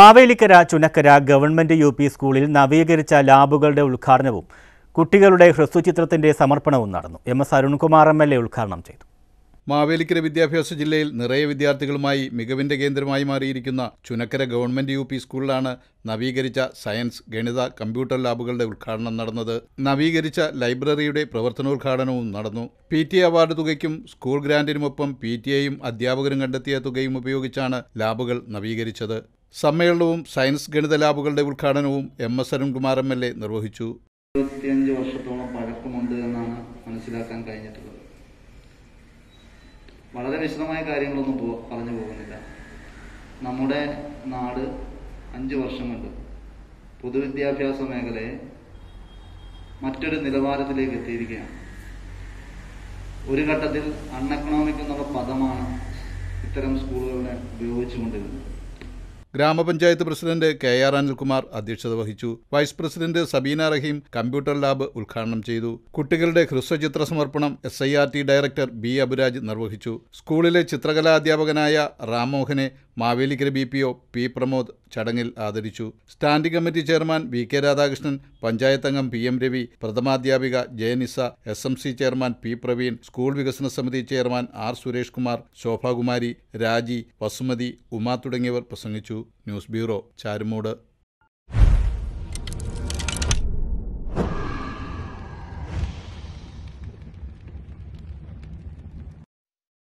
Mavelikkara Chunakkara government U P സ്കൂളിൽ നവീകരിച്ച ലാബുകളുടെ ഉദ്ഘാടനവും കുട്ടികളുടെ ഹ്രസ്വചിത്രത്തിന്റെ സമർപ്പണവും നടന്നു M S Arunkumar M L A ഉദ്ഘാടനം ചെയ്തു മാവേലിക്കര വിദ്യാഭ്യാസ ജില്ലയിൽ നിറയെ വിദ്യാർത്ഥികളുമായി മികവിന്റെ കേന്ദ്രമായി മാറിയിരിക്കുന്ന ചുനക്കര ഗവൺമെന്റ് യു സ്കൂളിലാണ് നവീകരിച്ച സയൻസ് ഗണിത കമ്പ്യൂട്ടർ ലാബുകളുടെ ഉദ്ഘാടനം നടന്നത് നവീകരിച്ച ലൈബ്രറിയുടെ പ്രവർത്തനോദ്ഘാടനവും നടന്നു പി ടി അവാർഡ് തുകയ്ക്കും സ്കൂൾ ഗ്രാന്റിനുമൊപ്പം പി ടി എയും അധ്യാപകരും കണ്ടെത്തിയ തുകയും ഉപയോഗിച്ചാണ് ലാബുകൾ നവീകരിച്ചത് സമ്മേളനവും സയൻസ് ഗണിത ലാബുകളുടെ ഉദ്ഘാടനവും M S Arunkumar M L A നിർവഹിച്ചു വർഷത്തോളം പഴക്കമുണ്ട് എന്നാണ് മനസ്സിലാക്കാൻ കഴിഞ്ഞിട്ടുള്ളത് വളരെ വിശദമായ കാര്യങ്ങളൊന്നും പോ പറഞ്ഞു പോകുന്നില്ല നമ്മുടെ നാട് അഞ്ച് വർഷം കൊണ്ട് പൊതുവിദ്യാഭ്യാസ മേഖലയെ മറ്റൊരു നിലവാരത്തിലേക്ക് എത്തിയിരിക്കുകയാണ് ഒരു ഘട്ടത്തിൽ അൺ എക്കണോമിക് എന്നുള്ള പദമാണ് ഇത്തരം സ്കൂളുകളെ ഉപയോഗിച്ചുകൊണ്ടിരുന്നത് ഗ്രാമപഞ്ചായത്ത് പ്രസിഡന്റ് കെ ആർ അനിൽകുമാർ അധ്യക്ഷത വഹിച്ചു vice president Sabeena Rahim computer lab ഉദ്ഘാടനം ചെയ്തു കുട്ടികളുടെ ഹ്രസ്വചിത്ര സമർപ്പണം S I R T director B Aburaj നിർവഹിച്ചു സ്കൂളിലെ ചിത്രകലാ അധ്യാപകനായ റാംമോഹനെ Mavelikara B P O P Pramod ചടങ്ങിൽ ആദരിച്ചു standing committee chairman V K Radhakrishnan panchayat അംഗം പി എം രവി പ്രഥമാധ്യാപിക Jayanisa S M C chairman P Praveen school വികസന സമിതി ചെയർമാൻ ആർ സുരേഷ് കുമാർ ശോഭാകുമാരി രാജി വസുമതി ഉമ തുടങ്ങിയവർ പ്രസംഗിച്ചു ന്യൂസ് ബ്യൂറോ ചാരുമൂട്